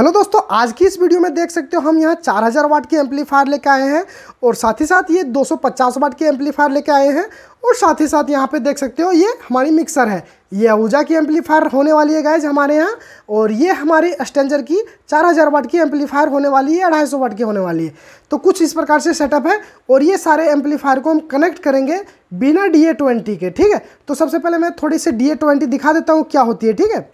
hello दोस्तों आज की इस वीडियो में देख सकते हो हम यहाँ 4000 वाट के एम्पलीफायर लेके आए हैं और साथ ही साथ ये 250 वाट के एम्पलीफायर लेके आए हैं और साथ ही साथ यहाँ पे देख सकते हो ये हमारी मिक्सर है ये आहूजा की एम्पलीफायर होने वाली है गैज हमारे यहाँ और ये हमारी स्टेंजर की 4000 वाट की एम्पलीफायर होने वाली है अढ़ाई सौ वाट की होने वाली है तो कुछ इस प्रकार से सेटअप है और ये सारे एम्पलीफायर को हम कनेक्ट करेंगे बिना डी के ठीक है तो सबसे पहले मैं थोड़ी सी डी दिखा देता हूँ क्या होती है ठीक है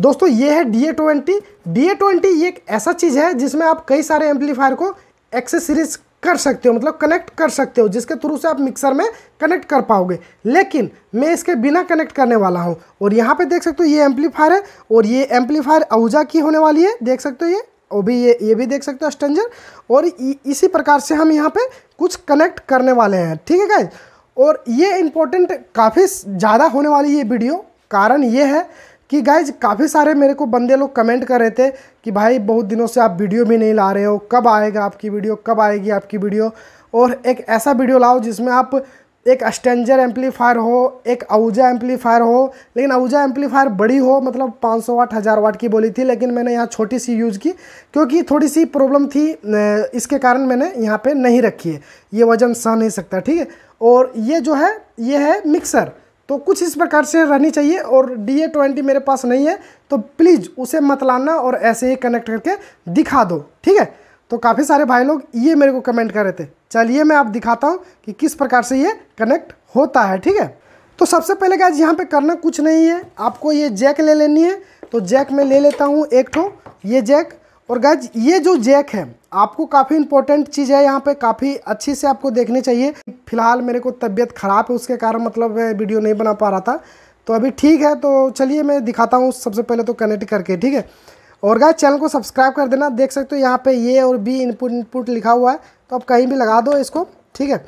दोस्तों ये है D A twenty D A twenty ये एक ऐसा चीज़ है जिसमें आप कई सारे एम्पलीफायर को एक्सेसरीज कर सकते हो मतलब कनेक्ट कर सकते हो जिसके थ्रू से आप मिक्सर में कनेक्ट कर पाओगे लेकिन मैं इसके बिना कनेक्ट करने वाला हूँ और यहाँ पे देख सकते हो ये एम्पलीफायर है और ये एम्पलीफायर आहूजा की होने वाली है देख सकते हो ये और भी ये ये भी देख सकते हो स्टेंजर और इसी प्रकार से हम यहाँ पर कुछ कनेक्ट करने वाले हैं ठीक है गाइज और ये इम्पोर्टेंट काफ़ी ज़्यादा होने वाली ये वीडियो कारण ये है कि गाइज काफ़ी सारे मेरे को बंदे लोग कमेंट कर रहे थे कि भाई बहुत दिनों से आप वीडियो भी नहीं ला रहे हो कब आएगा आपकी वीडियो कब आएगी आपकी वीडियो और एक ऐसा वीडियो लाओ जिसमें आप एक अस्टेंजर एम्पलीफायर हो एक अवजा एम्पलीफायर हो लेकिन अवजा एम्पलीफायर बड़ी हो मतलब 500 वाट हज़ार वाट की बोली थी लेकिन मैंने यहाँ छोटी सी यूज़ की क्योंकि थोड़ी सी प्रॉब्लम थी इसके कारण मैंने यहाँ पे नहीं रखी है ये वज़न सह नहीं सकता ठीक है और ये जो है ये है मिक्सर तो कुछ इस प्रकार से रहनी चाहिए और डी ए ट्वेंटी मेरे पास नहीं है तो प्लीज़ उसे मत लाना और ऐसे ही कनेक्ट करके दिखा दो ठीक है तो काफ़ी सारे भाई लोग ये मेरे को कमेंट कर रहे थे चलिए मैं आप दिखाता हूँ कि किस प्रकार से ये कनेक्ट होता है ठीक है तो सबसे पहले क्या यहाँ पे करना कुछ नहीं है आपको ये जैक ले लेनी है तो जैक मैं ले लेता हूँ एक ठो ये जैक और गैज ये जो जैक है आपको काफ़ी इंपॉर्टेंट चीज़ है यहाँ पे काफ़ी अच्छी से आपको देखनी चाहिए फिलहाल मेरे को तबीयत ख़राब है उसके कारण मतलब मैं वीडियो नहीं बना पा रहा था तो अभी ठीक है तो चलिए मैं दिखाता हूँ सबसे पहले तो कनेक्ट करके ठीक है और गैज चैनल को सब्सक्राइब कर देना देख सकते हो यहाँ पे ये और बी इनपुट इनपुट लिखा हुआ है तो आप कहीं भी लगा दो इसको ठीक है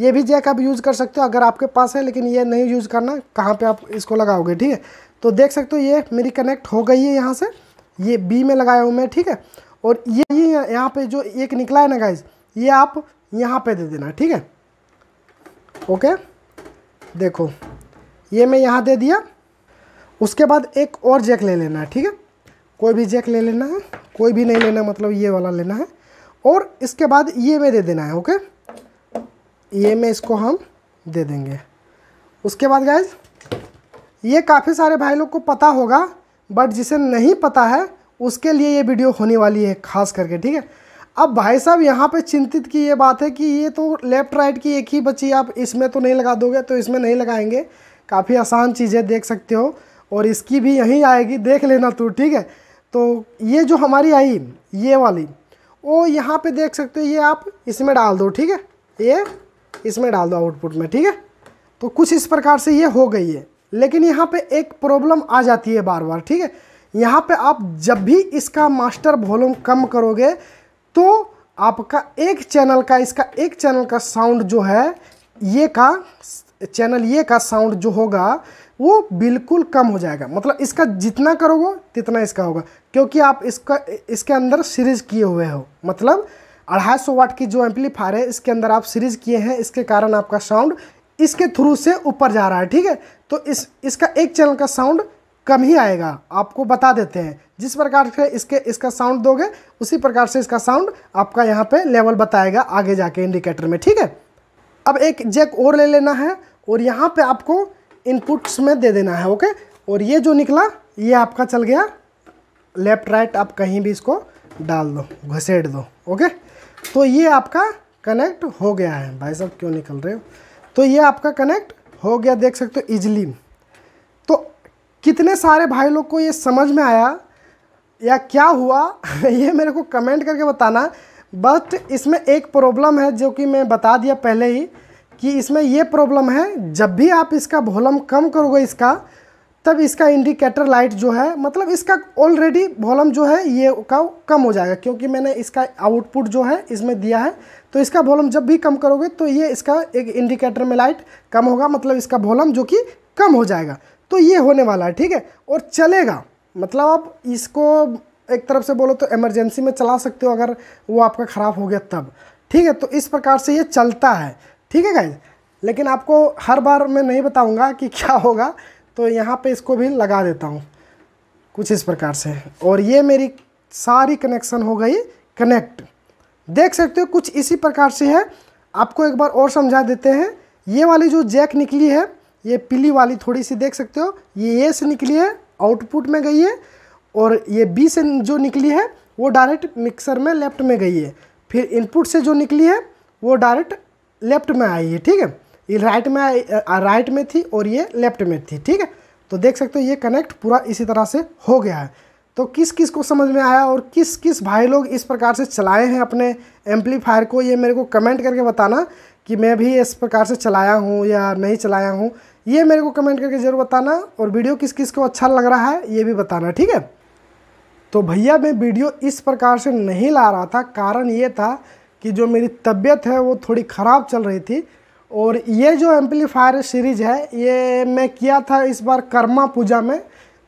ये भी जैक आप यूज़ कर सकते हो अगर आपके पास है लेकिन ये नहीं यूज़ करना कहाँ पर आप इसको लगाओगे ठीक है तो देख सकते हो ये मेरी कनेक्ट हो गई है यहाँ से ये बी में लगाया हूँ मैं ठीक है और ये यहाँ पे जो एक निकला है ना गाइज ये आप यहाँ पे दे देना ठीक है ओके देखो ये मैं यहाँ दे दिया उसके बाद एक और जैक ले लेना है ठीक है कोई भी जैक ले लेना है कोई भी नहीं लेना मतलब ये वाला लेना है और इसके बाद ये में दे देना है ओके ये में इसको हम दे देंगे उसके बाद गाइज ये काफ़ी सारे भाई लोग को पता होगा बट जिसे नहीं पता है उसके लिए ये वीडियो होने वाली है खास करके ठीक है अब भाई साहब यहाँ पे चिंतित की ये बात है कि ये तो लेफ़्ट राइट की एक ही बची आप इसमें तो नहीं लगा दोगे तो इसमें नहीं लगाएंगे काफ़ी आसान चीज़ है देख सकते हो और इसकी भी यहीं आएगी देख लेना तू ठीक है तो ये जो हमारी आई ये वाली वो यहाँ पे देख सकते हो ये आप इसमें डाल दो ठीक है ये इसमें डाल दो आउटपुट में ठीक है तो कुछ इस प्रकार से ये हो गई है लेकिन यहाँ पे एक प्रॉब्लम आ जाती है बार बार ठीक है यहाँ पे आप जब भी इसका मास्टर वॉल्यूम कम करोगे तो आपका एक चैनल का इसका एक चैनल का साउंड जो है ये का चैनल ये का साउंड जो होगा वो बिल्कुल कम हो जाएगा मतलब इसका जितना करोगे तितना इसका होगा क्योंकि आप इसका इसके अंदर सीरीज किए हुए हो मतलब अढ़ाई सौ वाट की जो एम्पलीफायर है इसके अंदर आप सीरीज किए हैं इसके कारण आपका साउंड इसके थ्रू से ऊपर जा रहा है ठीक है तो इस इसका एक चैनल का साउंड कम ही आएगा आपको बता देते हैं जिस प्रकार से इसके इसका साउंड दोगे उसी प्रकार से इसका साउंड आपका यहाँ पे लेवल बताएगा आगे जाके इंडिकेटर में ठीक है अब एक जैक और ले लेना है और यहाँ पे आपको इनपुट्स में दे देना है ओके और ये जो निकला ये आपका चल गया लेफ्ट राइट आप कहीं भी इसको डाल दो घसेट दो ओके तो ये आपका कनेक्ट हो गया है भाई साहब क्यों निकल रहे हो तो ये आपका कनेक्ट हो गया देख सकते हो इजली तो कितने सारे भाई लोग को ये समझ में आया या क्या हुआ ये मेरे को कमेंट करके बताना बट इसमें एक प्रॉब्लम है जो कि मैं बता दिया पहले ही कि इसमें ये प्रॉब्लम है जब भी आप इसका वॉलम कम करोगे इसका तब इसका इंडिकेटर लाइट जो है मतलब इसका ऑलरेडी वॉलम जो है ये का कम हो जाएगा क्योंकि मैंने इसका आउटपुट जो है इसमें दिया है तो इसका वॉलम जब भी कम करोगे तो ये इसका एक इंडिकेटर में लाइट कम होगा मतलब इसका वॉलम जो कि कम हो जाएगा तो ये होने वाला है ठीक है और चलेगा मतलब आप इसको एक तरफ से बोलो तो इमरजेंसी में चला सकते हो अगर वो आपका ख़राब हो गया तब ठीक है तो इस प्रकार से ये चलता है ठीक है गाइज लेकिन आपको हर बार मैं नहीं बताऊंगा कि क्या होगा तो यहाँ पे इसको भी लगा देता हूँ कुछ इस प्रकार से और ये मेरी सारी कनेक्शन हो गई कनेक्ट देख सकते हो कुछ इसी प्रकार से है आपको एक बार और समझा देते हैं ये वाली जो जैक निकली है ये पीली वाली थोड़ी सी देख सकते हो ये ए से निकली है आउटपुट में गई है और ये बी से जो निकली है वो डायरेक्ट मिक्सर में लेफ्ट में गई है फिर इनपुट से जो निकली है वो डायरेक्ट लेफ्ट में आई है ठीक है ये राइट में राइट में थी और ये लेफ्ट में थी ठीक है तो देख सकते हो ये कनेक्ट पूरा इसी तरह से हो गया है तो किस किस को समझ में आया और किस किस भाई लोग इस प्रकार से चलाए हैं अपने एम्पलीफायर को ये मेरे को कमेंट करके बताना कि मैं भी इस प्रकार से चलाया हूँ या नहीं चलाया हूँ ये मेरे को कमेंट करके ज़रूर बताना और वीडियो किस किस को अच्छा लग रहा है ये भी बताना ठीक है तो भैया मैं वीडियो इस प्रकार से नहीं ला रहा था कारण ये था कि जो मेरी तबीयत है वो थोड़ी ख़राब चल रही थी और ये जो एम्पलीफायर सीरीज है ये मैं किया था इस बार कर्मा पूजा में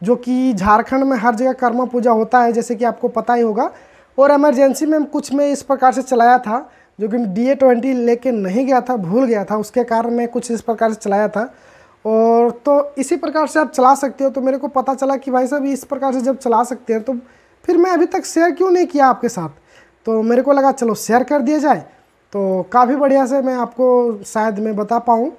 जो कि झारखंड में हर जगह कर्मा पूजा होता है जैसे कि आपको पता ही होगा और एमरजेंसी में कुछ मैं इस प्रकार से चलाया था जो कि डी ए ट्वेंटी लेके नहीं गया था भूल गया था उसके कारण मैं कुछ इस प्रकार से चलाया था और तो इसी प्रकार से आप चला सकते हो तो मेरे को पता चला कि भाई साहब इस प्रकार से जब चला सकते हैं तो फिर मैं अभी तक शेयर क्यों नहीं किया आपके साथ तो मेरे को लगा चलो शेयर कर दिया जाए तो काफ़ी बढ़िया से मैं आपको शायद मैं बता पाऊँ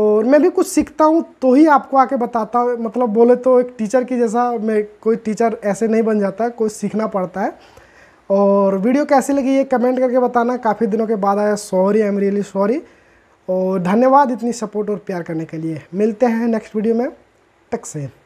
और मैं भी कुछ सीखता हूँ तो ही आपको आके बताता हूँ मतलब बोले तो एक टीचर की जैसा मैं कोई टीचर ऐसे नहीं बन जाता है कोई सीखना पड़ता है और वीडियो कैसी लगी ये कमेंट करके बताना काफ़ी दिनों के बाद आया sorry I am really sorry और धन्यवाद इतनी सपोर्ट और प्यार करने के लिए मिलते हैं नेक्स्ट वीडियो में तक सेम